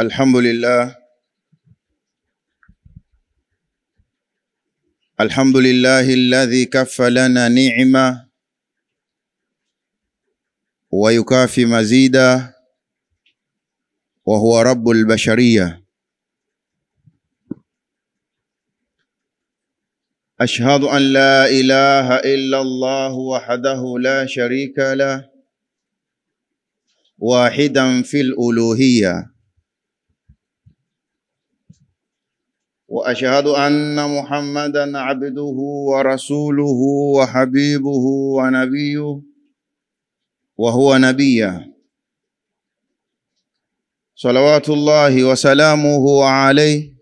الحمد لله الحمد لله الذي كف لنا نعمة ويكافي مزيدا وهو رب البشرية أشهد أن لا إله إلا الله وحده لا شريك له واحدا في الألوهية واشهد ان محمدا عبده ورسوله وحبيبه ونبيه وهو نبيا صلوات الله وسلامه عليه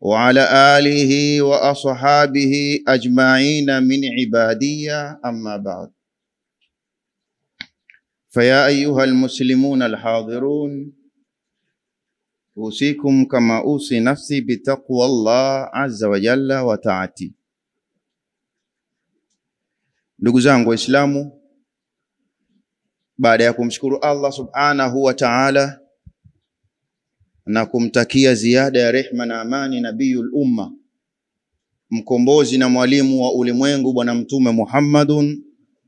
وعلى اله واصحابه اجمعين من عباديه اما بعد فيا ايها المسلمون الحاضرون usikum kama usi nafsi bitaqwa Allah azza wa jalla wa taati. Ndugu zangu Waislamu, baada ya kumshukuru Allah subhanahu wa ta'ala na kumtakia ziada ya rehma na amani nabiyul umma mkombozi na mwalimu wa ulimwengu Bwana Mtume Muhammadun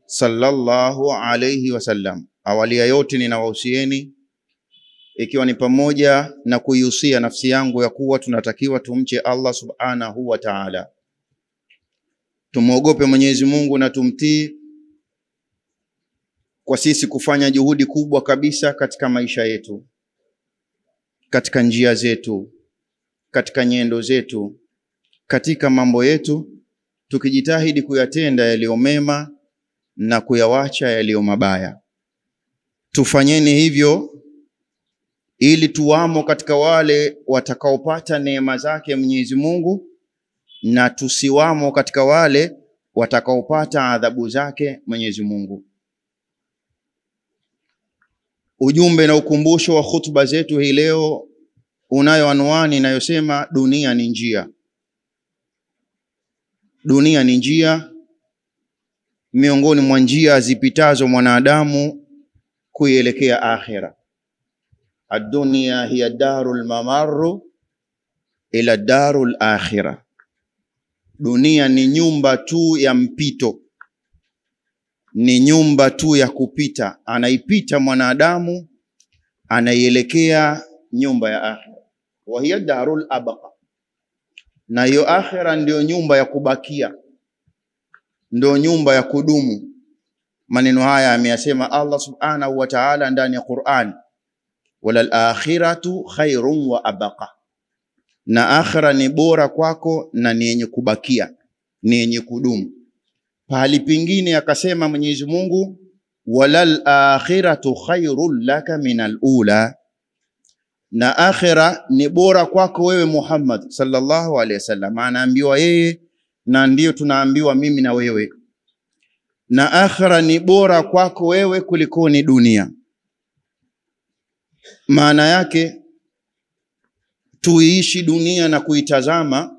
sallallahu alayhi wasallam. Awali ya yote ninawahusieni ikiwa ni pamoja na kuihusia nafsi yangu ya kuwa tunatakiwa tumche Allah subhanahu wa ta'ala, tumwogope Mwenyezi Mungu na tumtii, kwa sisi kufanya juhudi kubwa kabisa katika maisha yetu, katika njia zetu, katika nyendo zetu, katika mambo yetu, tukijitahidi kuyatenda yaliyo mema na kuyawacha yaliyo mabaya. Tufanyeni hivyo ili tuwamo katika wale watakaopata neema zake Mwenyezi Mungu na tusiwamo katika wale watakaopata adhabu zake Mwenyezi Mungu. Ujumbe na ukumbusho wa khutba zetu hii leo unayo anwani inayosema dunia ni njia. Dunia ni njia, miongoni mwa njia zipitazo mwanadamu kuielekea akhera ad-dunya hiya darul mamarru ila darul akhirah, dunia ni nyumba tu ya mpito, ni nyumba tu ya kupita. Anaipita mwanadamu anaielekea nyumba ya akhira, wa hiya darul abaqa, na hiyo akhira ndiyo nyumba ya kubakia, ndio nyumba ya kudumu. Maneno haya ameyasema Allah subhanahu wa ta'ala ndani ya Qur'ani walal akhiratu khairun wa abaqa, na akhira ni bora kwako na ni yenye kubakia, ni yenye kudumu. Pahali pingine akasema Mwenyezi Mungu, walal akhiratu khairun laka min ula, na akhira ni bora kwako wewe Muhammad sallallahu alaihi wasallam. Anaambiwa yeye na ndiyo tunaambiwa mimi na wewe, na akhira ni bora kwako wewe kuliko ni dunia maana yake tuiishi dunia na kuitazama,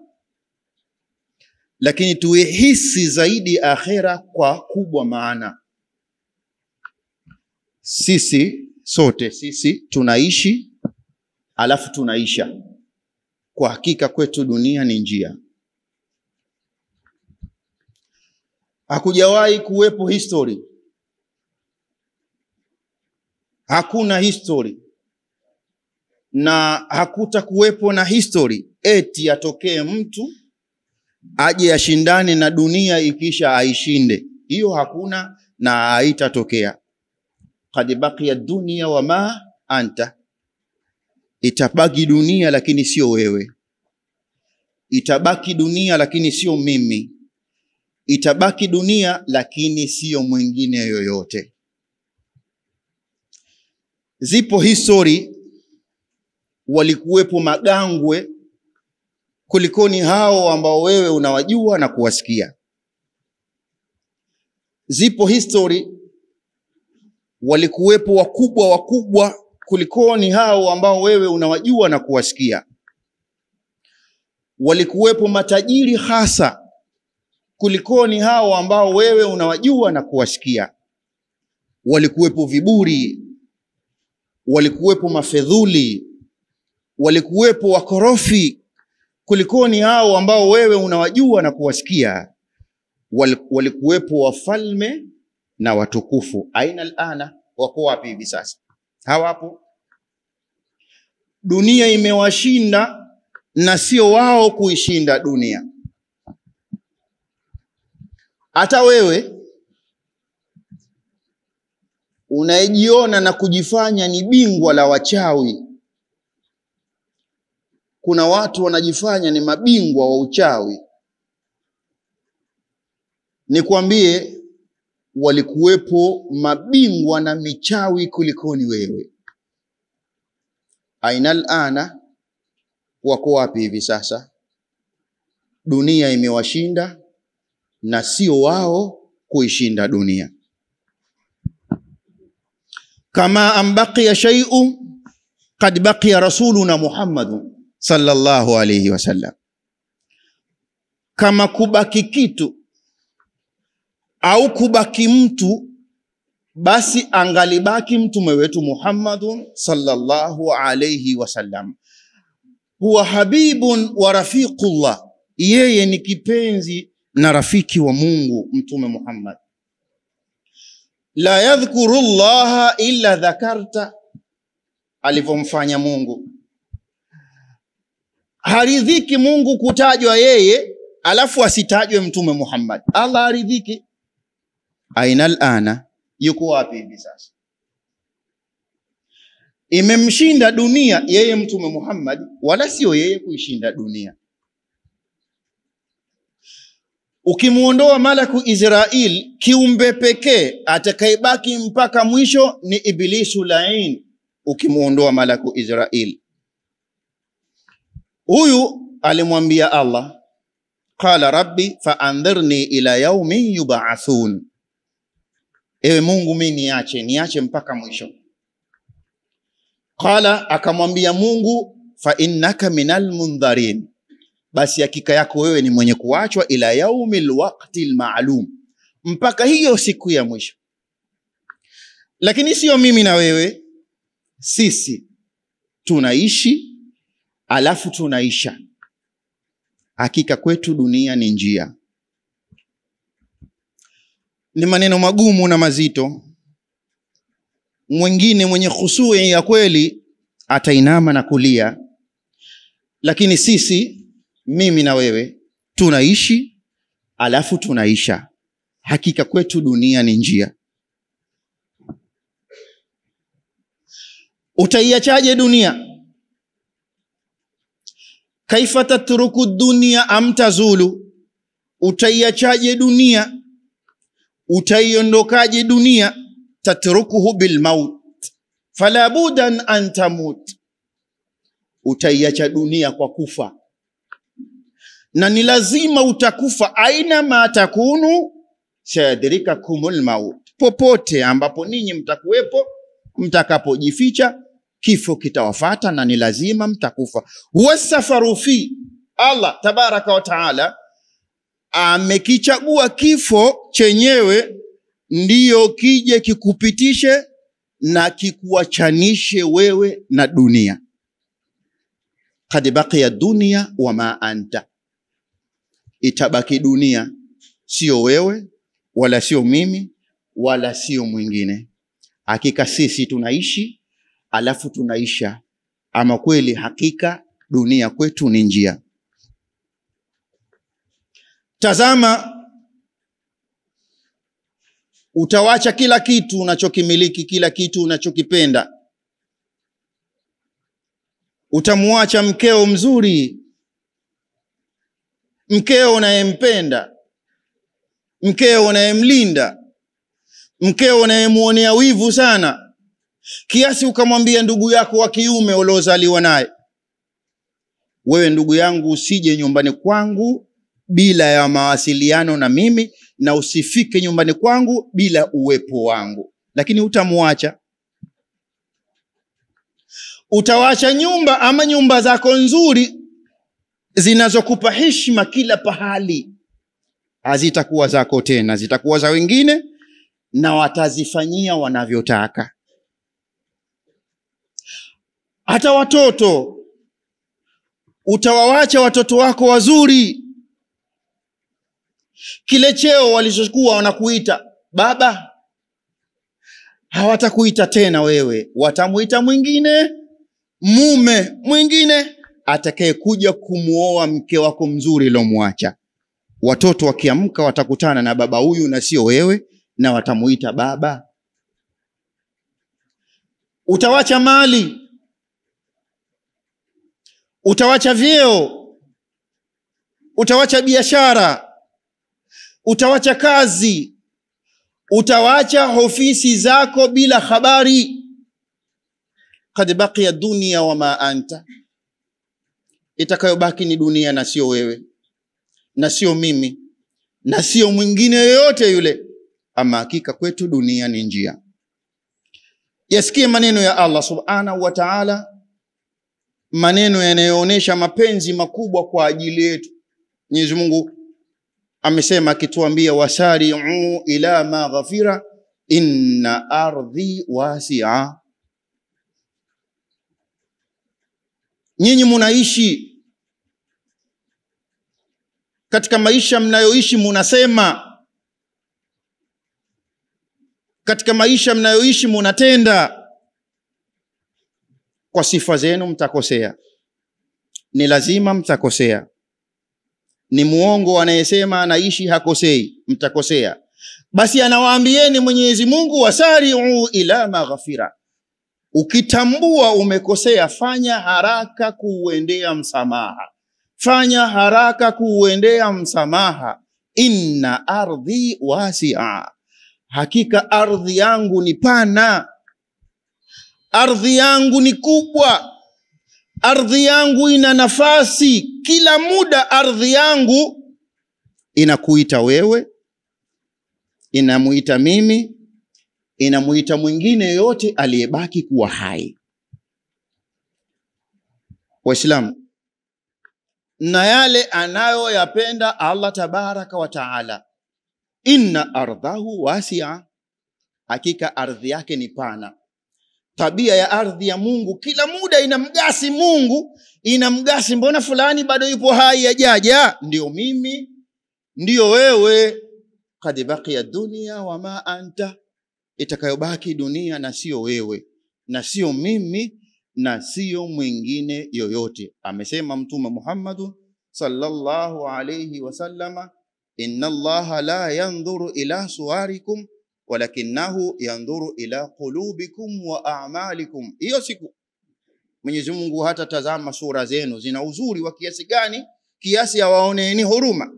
lakini tuihisi zaidi akhera kwa kubwa maana sisi sote sisi tunaishi alafu tunaisha. Kwa hakika kwetu dunia ni njia. Hakujawahi kuwepo history, hakuna history na hakuta kuwepo na history eti atokee mtu aje ashindane na dunia ikisha aishinde. Hiyo hakuna na haitatokea. Kad baqiya dunia ma anta, itabaki dunia lakini sio wewe, itabaki dunia lakini sio mimi, itabaki dunia lakini sio mwingine yoyote. Zipo history walikuwepo magangwe kulikoni hao ambao wewe unawajua na kuwasikia. Zipo history, walikuwepo wakubwa wakubwa kulikoni hao ambao wewe unawajua na kuwasikia. Walikuwepo matajiri hasa kulikoni hao ambao wewe unawajua na kuwasikia. Walikuwepo viburi, walikuwepo mafedhuli walikuwepo wakorofi kulikoni hao ambao wewe unawajua na kuwasikia walikuwepo wafalme na watukufu aina alana wako wapi hivi sasa hawapo dunia imewashinda na sio wao kuishinda dunia hata wewe unayejiona na kujifanya ni bingwa la wachawi kuna watu wanajifanya ni mabingwa wa uchawi. Nikwambie, walikuwepo mabingwa na michawi kulikoni wewe. Aina alana, wako wapi hivi sasa? Dunia imewashinda na sio wao kuishinda dunia. Kama ambakia shay'un qad baqiya rasuluna Muhammadun sallallahu alayhi wasallam. Kama kubaki kitu au kubaki mtu, basi angalibaki mtume wetu Muhammadun sallallahu alayhi wasallam. Huwa habibun wa rafiqullah, yeye ni kipenzi na rafiki wa Mungu Mtume Muhammad. La yadhkuru llaha illa dhakarta, alivyomfanya Mungu haridhiki Mungu kutajwa yeye alafu asitajwe Mtume Muhammad. Allah haridhiki. Aina alana, yuko wapi hivi sasa? Imemshinda dunia yeye Mtume Muhammad, wala sio yeye kuishinda dunia. Ukimuondoa malaku Israil, kiumbe pekee atakayebaki mpaka mwisho ni Iblisu lain, ukimuondoa malaku Israil Huyu alimwambia Allah, qala rabbi faandhirni ila yaumi yubaathun, ewe Mungu mi niache, niache mpaka mwisho. Qala, akamwambia Mungu, fa innaka minal mundharin, basi hakika yako wewe ni mwenye kuachwa, ila yaumi lwaqti lmaalum, mpaka hiyo siku ya mwisho. Lakini siyo mimi na wewe, sisi tunaishi alafu tunaisha. Hakika kwetu dunia ni njia. Ni maneno magumu na mazito. Mwingine mwenye khusui ya kweli atainama na kulia, lakini sisi, mimi na wewe, tunaishi alafu tunaisha. Hakika kwetu dunia ni njia. Utaiachaje dunia? kaifa tatruku dunia amtazulu, utaiachaje dunia? Utaiondokaje dunia? Tatrukuhu bilmaut, fala budan an tamut, utaiacha dunia kwa kufa, na ni lazima utakufa. Aina ma takunu sayadrikakumul maut, popote ambapo ninyi mtakuwepo, mtakapojificha kifo kitawafata na ni lazima mtakufa. Huwa safaru fi Allah tabaraka wa taala amekichagua kifo chenyewe ndiyo kije kikupitishe na kikuachanishe wewe na dunia. Kad baqiya dunia ma anta, itabaki dunia, sio wewe wala sio mimi wala sio mwingine. Hakika sisi tunaishi alafu tunaisha. Ama kweli hakika dunia kwetu ni njia. Tazama, utawacha kila kitu unachokimiliki, kila kitu unachokipenda. Utamwacha mkeo mzuri, mkeo unayempenda, mkeo unayemlinda, mkeo unayemwonea wivu sana kiasi ukamwambia ndugu yako wa kiume uliozaliwa naye wewe ndugu yangu usije nyumbani kwangu bila ya mawasiliano na mimi na usifike nyumbani kwangu bila uwepo wangu lakini utamwacha utawacha nyumba ama nyumba zako nzuri zinazokupa heshima kila pahali hazitakuwa zako tena zitakuwa za wengine na watazifanyia wanavyotaka hata watoto utawawacha watoto wako wazuri kile cheo walichokuwa wanakuita baba hawatakuita tena wewe watamuita mwingine mume mwingine atakayekuja kumwoa mke wako mzuri ilomwacha watoto wakiamka watakutana na baba huyu na sio wewe na watamuita baba utawacha mali utawacha vyeo, utawacha biashara, utawacha kazi, utawacha ofisi zako bila habari. Kad baqiya dunia ma anta, itakayobaki ni dunia na sio wewe na sio mimi na sio mwingine yoyote yule. Ama hakika kwetu dunia ni njia. Yasikie maneno ya Allah subhanahu wa ta'ala maneno yanayoonyesha mapenzi makubwa kwa ajili yetu. Mwenyezi Mungu amesema akituambia, wasari'u ila maghfira inna ardhi wasi'a, nyinyi munaishi katika maisha mnayoishi, munasema katika maisha mnayoishi, munatenda kwa sifa zenu mtakosea, ni lazima mtakosea. Ni muongo anayesema anaishi hakosei, mtakosea. Basi anawaambieni Mwenyezi Mungu, wasari'u ila maghfira, ukitambua umekosea, fanya haraka kuuendea msamaha, fanya haraka kuuendea msamaha. Inna ardhi wasia, hakika ardhi yangu ni pana ardhi yangu ni kubwa, ardhi yangu ina nafasi. Kila muda ardhi yangu inakuita wewe, inamuita mimi, inamuita mwingine yoyote aliyebaki kuwa hai. Waislamu, na yale anayoyapenda Allah tabaraka wa taala, inna ardhahu wasia, hakika ardhi yake ni pana tabia ya ardhi ya mungu kila muda inamgasi mungu inamgasi mbona fulani bado yupo hai yajaja ndio mimi ndiyo wewe kad baqiya dunia wama anta itakayobaki dunia na sio wewe na siyo mimi na siyo mwingine yoyote amesema mtume muhammadu sallallahu alaihi wasalama inna llaha la yandhuru ila suwarikum walakinahu yandhuru ila qulubikum wa a'malikum. Hiyo siku Mwenyezi Mungu hata tazama sura zenu zina uzuri wa kiasi gani, kiasi awaoneeni huruma.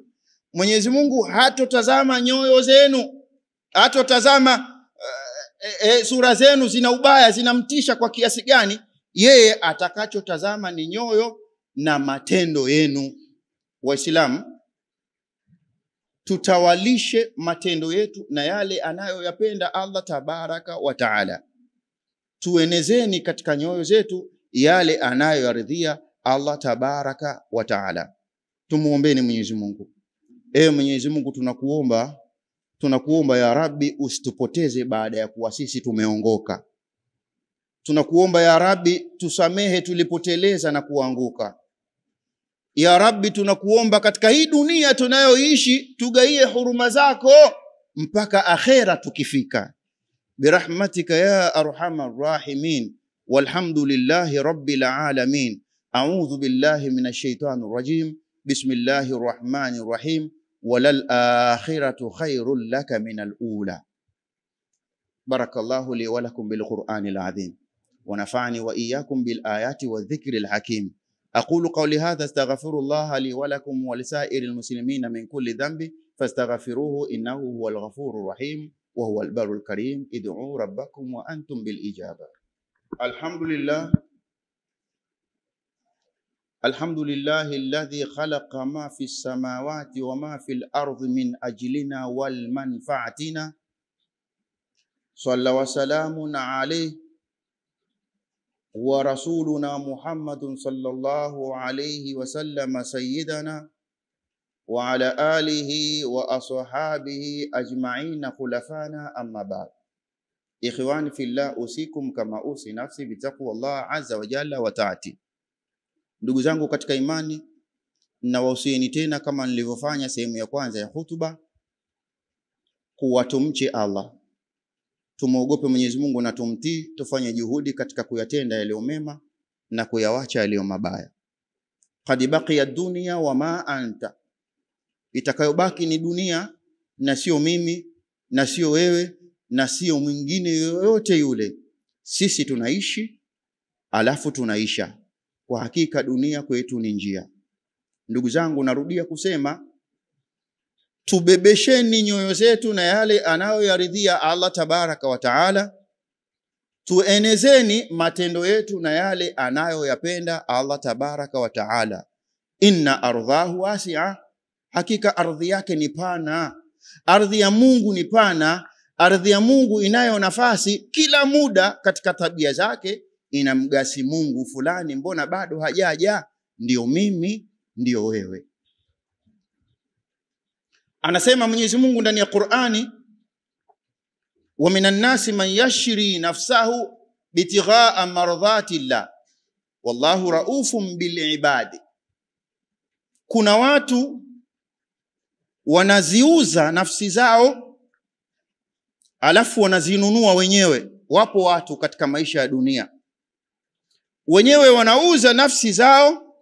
Mwenyezi Mungu hatotazama nyoyo zenu, hatotazama uh, e, e, sura zenu zina ubaya, zinamtisha kwa kiasi gani. Yeye atakachotazama ni nyoyo na matendo yenu. Waislamu, tutawalishe matendo yetu na yale anayoyapenda Allah tabaraka wa taala. Tuenezeni katika nyoyo zetu yale anayoyaridhia Allah tabaraka wa taala. Tumuombeni Mwenyezi Mungu. Ewe Mwenyezi Mungu, tunakuomba tunakuomba ya Rabbi, usitupoteze baada ya kuwa sisi tumeongoka. Tunakuomba ya Rabbi, tusamehe tulipoteleza na kuanguka ya rabbi tunakuomba katika hii dunia tunayoishi tugaie huruma zako mpaka akhera tukifika birahmatika ya arhamar rahimin walhamdulillahi rabbil alamin a'udhu billahi minash shaitani rajim bismillahir rahmanir rahim walal akhiratu laka minal ula barakallahu li wa lakum bil qur'anil azim wa nafa'ani wa أقول قولي هذا استغفر الله لي ولكم ولسائر المسلمين من كل ذنب فاستغفروه إنه هو الغفور الرحيم وهو البر الكريم ادعوا ربكم وأنتم بالإجابة الحمد لله الحمد لله الذي خلق ما في السماوات وما في الأرض من أجلنا والمنفعتنا صلى وسلام عليه wa rasuluna Muhammadun sallallahu alayhi wasallama sayyidana wa ala alihi wa ashabihi ajma'ina khulafana amma ba'd. Ikhwani fillah, usikum kama usi nafsi bitaqwa Allah azza wa jalla wa taati. Ndugu zangu katika imani, nawahusieni tena kama nilivyofanya sehemu ya kwanza ya hutuba, kuwatumche Allah tumwogope Mwenyezi Mungu na tumtii, tufanye juhudi katika kuyatenda yaliyo mema na kuyawacha yaliyo mabaya. Qad baqiya dunya wa ma anta, itakayobaki ni dunia na sio mimi na sio wewe na sio mwingine yoyote yule. Sisi tunaishi alafu tunaisha. Kwa hakika dunia kwetu ni njia. Ndugu zangu, narudia kusema tubebesheni nyoyo zetu na yale anayoyaridhia Allah tabaraka wa taala, tuenezeni matendo yetu na yale anayoyapenda Allah tabaraka wa taala. Inna ardhahu wasia, hakika ardhi yake ni pana. Ardhi ya Mungu ni pana, ardhi ya Mungu inayo nafasi kila muda. Katika tabia zake inamgasi Mungu fulani, mbona bado hajaja? Ndio mimi, ndio wewe. Anasema Mwenyezi Mungu ndani ya Qur'ani, wa minan nasi man yashri nafsahu bitighaa mardhatillah wallahu raufun bilibadi, kuna watu wanaziuza nafsi zao alafu wanazinunua wenyewe. Wapo watu katika maisha ya dunia wenyewe wanauza nafsi zao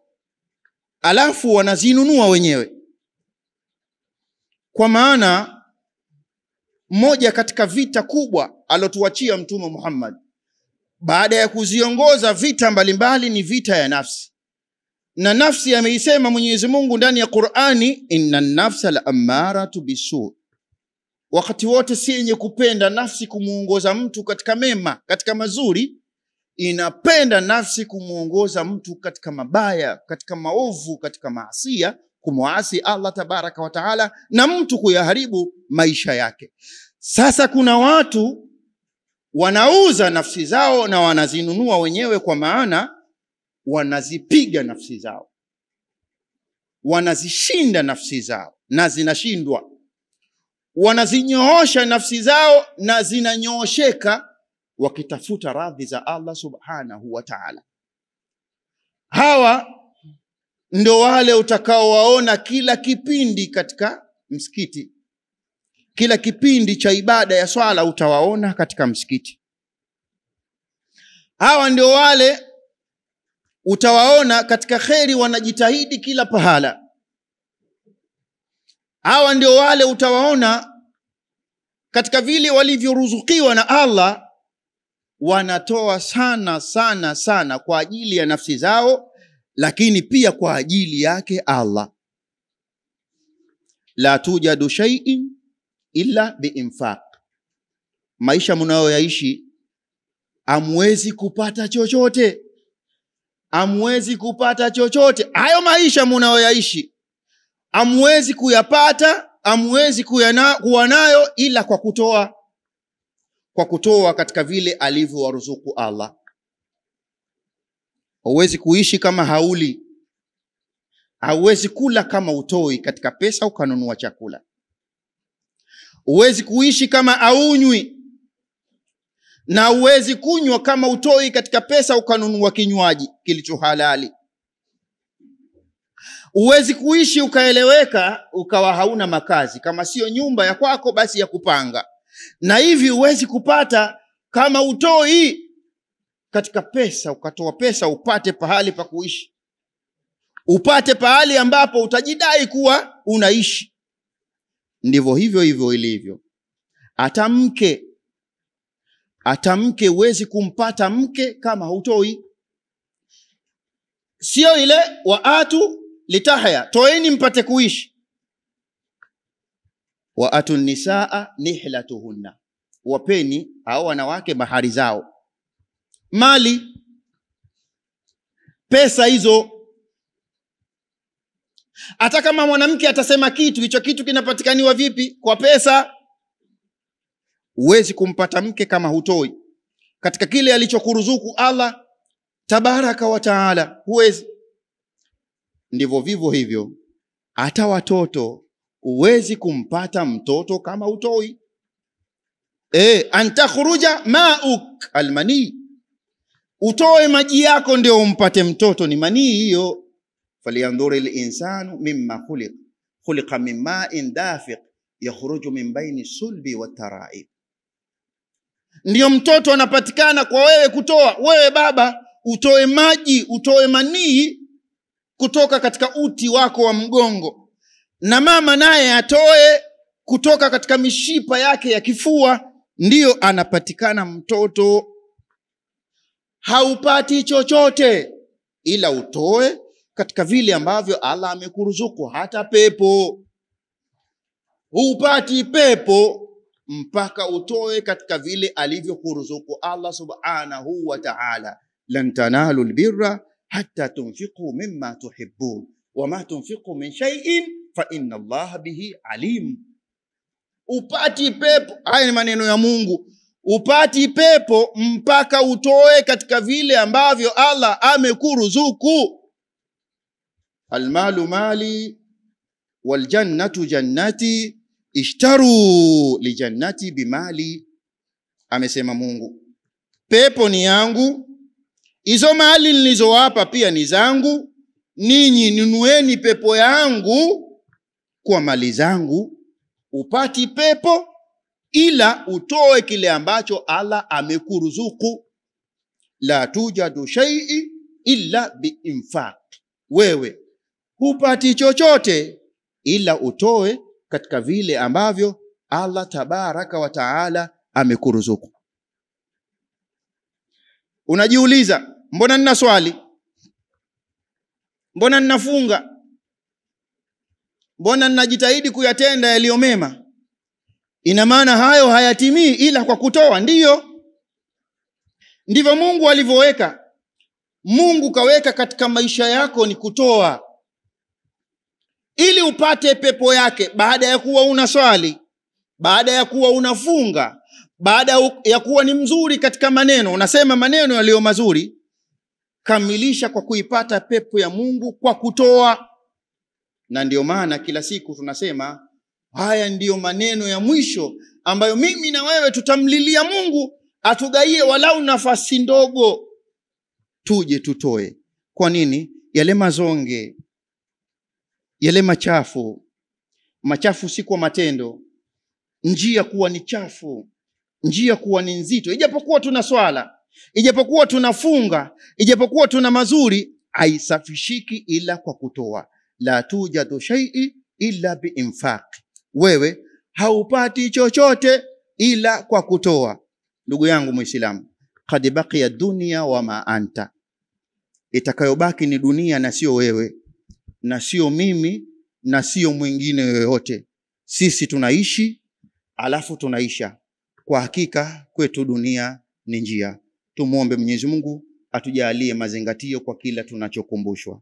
alafu wanazinunua wenyewe kwa maana moja katika vita kubwa alotuachia Mtume Muhammad baada ya kuziongoza vita mbalimbali mbali, ni vita ya nafsi, na nafsi ameisema Mwenyezi Mungu ndani ya Qur'ani, inna nafsa la amaratu bisu, wakati wote si yenye kupenda nafsi kumuongoza mtu katika mema, katika mazuri inapenda nafsi kumwongoza mtu katika mabaya, katika maovu, katika maasia, kumwasi Allah tabaraka wa taala na mtu kuyaharibu maisha yake. Sasa kuna watu wanauza nafsi zao na wanazinunua wenyewe, kwa maana wanazipiga nafsi zao, wanazishinda nafsi zao na zinashindwa, wanazinyoosha nafsi zao na zinanyoosheka, wakitafuta radhi za Allah subhanahu wa taala. Hawa ndo wale utakaowaona kila kipindi katika msikiti kila kipindi cha ibada ya swala utawaona katika msikiti hawa ndio wale utawaona katika kheri wanajitahidi kila pahala hawa ndio wale utawaona katika vile walivyoruzukiwa na allah wanatoa sana sana sana kwa ajili ya nafsi zao lakini pia kwa ajili yake Allah. La tujadu shay'in illa biinfaq, maisha mnayoyaishi amwezi kupata chochote, amwezi kupata chochote. Hayo maisha munayoyaishi amwezi kuyapata, amwezi kuyana, kuwa nayo ila kwa kutoa, kwa kutoa katika vile alivyowaruzuku Allah Hauwezi kuishi kama hauli, hauwezi kula kama utoi katika pesa ukanunua chakula, huwezi kuishi kama aunywi, na huwezi kunywa kama utoi katika pesa ukanunua kinywaji kilicho halali. Huwezi kuishi ukaeleweka ukawa hauna makazi, kama siyo nyumba ya kwako basi ya kupanga, na hivi huwezi kupata kama utoi katika pesa ukatoa pesa upate pahali pa kuishi upate pahali ambapo utajidai kuwa unaishi ndivyo hivyo hivyo ilivyo hata mke hata mke huwezi kumpata mke kama hutoi sio ile waatu litahya toeni mpate kuishi waatu nisaa nihlatuhunna wapeni au wanawake mahari zao mali pesa hizo hata kama mwanamke atasema kitu hicho kitu kinapatikaniwa vipi kwa pesa huwezi kumpata mke kama hutoi katika kile alichokuruzuku allah tabaraka wataala huwezi ndivyo vivyo hivyo hata watoto huwezi kumpata mtoto kama hutoi e, eh, antakhruja mauk almanii utoe maji yako ndio umpate mtoto ni manii hiyo falyandhuri linsanu mima khuliq khuliqa min main dafiq yakhruju min baini sulbi wataraib ndiyo mtoto anapatikana kwa wewe kutoa wewe baba utoe maji utoe manii kutoka katika uti wako wa mgongo na mama naye atoe kutoka katika mishipa yake ya kifua ndiyo anapatikana mtoto haupati chochote ila utoe katika vile ambavyo Allah amekuruzuku. Hata pepo upati pepo mpaka utoe katika vile alivyokuruzuku Allah subhanahu wa ta'ala. Lan tanalu albirra hatta tunfiqu mimma tuhibbun wama tunfiqu min shay'in fa inna Allaha bihi alim. Upati pepo. Haya ni maneno ya Mungu upati pepo mpaka utoe katika vile ambavyo allah amekuruzuku almalu mali waljannatu jannati ishtaru lijannati bimali amesema mungu pepo ni yangu hizo mali nilizowapa pia ni zangu ninyi nunueni pepo yangu kwa mali zangu upati pepo ila utoe kile ambacho Allah amekuruzuku. La tujadu shaii illa biinfaq, wewe hupati chochote ila utoe katika vile ambavyo Allah tabaraka wa taala amekuruzuku. Unajiuliza, mbona nina swali? Mbona ninafunga? Mbona ninajitahidi kuyatenda yaliyo mema? ina maana hayo hayatimii ila kwa kutoa ndiyo ndivyo mungu alivyoweka mungu kaweka katika maisha yako ni kutoa ili upate pepo yake baada ya kuwa una swali baada ya kuwa unafunga baada ya kuwa ni mzuri katika maneno unasema maneno yaliyo mazuri kamilisha kwa kuipata pepo ya mungu kwa kutoa na ndiyo maana kila siku tunasema haya ndiyo maneno ya mwisho ambayo mimi na wewe tutamlilia mungu atugaie walau nafasi ndogo tuje tutoe kwa nini yale mazonge yale machafu machafu si kwa matendo njia kuwa ni chafu njia kuwa ni nzito ijapokuwa tuna swala ijapokuwa tunafunga ijapokuwa tuna mazuri haisafishiki ila kwa kutoa la tujadu shaii illa biinfaqi wewe haupati chochote ila kwa kutoa. Ndugu yangu Muislamu, kad baqiya dunia ma anta, itakayobaki ni dunia na sio wewe na sio mimi na sio mwingine yoyote. Sisi tunaishi alafu tunaisha. Kwa hakika kwetu dunia ni njia. Tumwombe Mwenyezi Mungu atujalie mazingatio kwa kila tunachokumbushwa.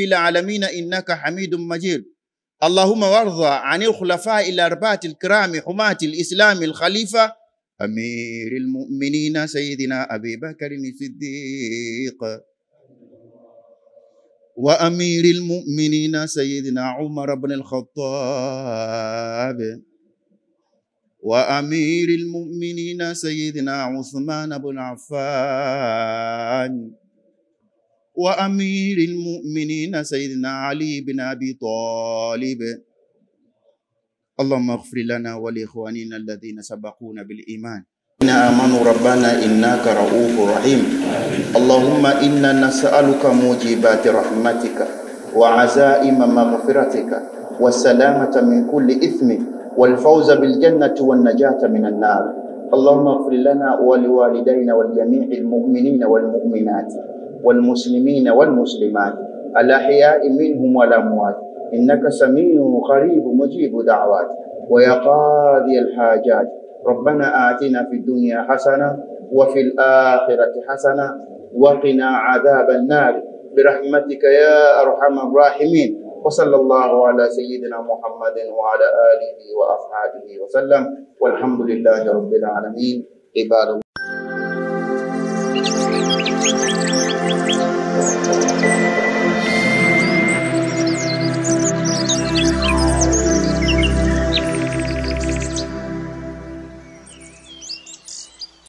في العالمين إنك حميد مجيد اللهم وارض عن الخلفاء الأربعة الكرام حماة الإسلام الخليفة أمير المؤمنين سيدنا أبي بكر الصديق وأمير المؤمنين سيدنا عمر بن الخطاب وأمير المؤمنين سيدنا عثمان بن عفان وأمير المؤمنين سيدنا علي بن أبي طالب اللهم اغفر لنا ولإخواننا الذين سبقونا بالإيمان آمنوا ربنا إنك رؤوف رحيم اللهم إنا نسألك موجبات رحمتك وعزائم مغفرتك والسلامة من كل إثم والفوز بالجنة والنجاة من النار اللهم اغفر لنا ولوالدينا ولجميع المؤمنين والمؤمنات والمسلمين والمسلمات الأحياء منهم والأموات إنك سميع قريب مجيب دعوات ويا قاضي الحاجات ربنا آتنا في الدنيا حسنة وفي الآخرة حسنة وقنا عذاب النار برحمتك يا أرحم الراحمين وصلى الله على سيدنا محمد وعلى آله وأصحابه وسلم والحمد لله رب العالمين عباد الله Thank you.